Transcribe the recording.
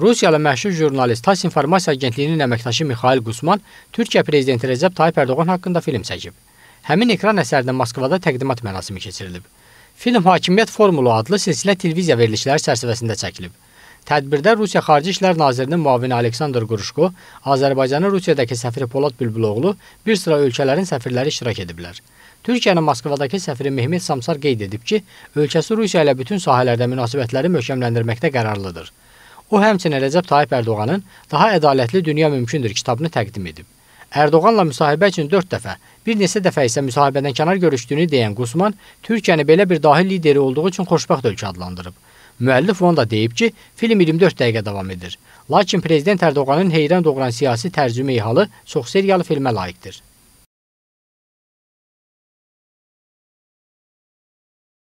Rusiyalı məşhur jurnalist TASS İnformasiya Agentliyinin əməkdaşı Mixail Qusman Türkiyə prezidenti Rəcəb Tayyip Ərdoğan haqqında film çəkib. Həmin ekran əsərində Moskvada təqdimat mərasimi keçirilib. Film Hakimiyyət Formulu adlı silsilə televiziya verilişləri çərçivəsində çəkilib. Tədbirdə Rusiya Xarici İşlər Nazirinin müavini Aleksandr Quruşko, Azərbaycanın Rusiyadakı səfiri Polad Bülbüloğlu, bir sıra ölkələrin səfirləri iştirak ediblər. Türkiyənin Moskvadakı səfiri Mehmet Samsar qeyd edib ki, ölkəsi Rusiya ilə bütün sahələrdə münasibətləri möhkəmləndirməkdə qərarlıdır. O həmçinin Rəcəb Tayyip Ərdoğanın Daha ədalətli dünya mümkündür kitabını təqdim edib. Ərdoğanla müsahibə üçün 4 dəfə, bir neçə dəfə isə müsahibədən kənar görüşdüyünü deyən Qusman Türkiyəni belə bir dahi lideri olduğu üçün xoşbəxt ölkə adlandırıb. Müəllif onu da deyib ki, film 24 dəqiqə davam edir. Lakin prezident Ərdoğanın heyran doğuran siyasi tərcümə halı çox seriyalı filmə layiqdir.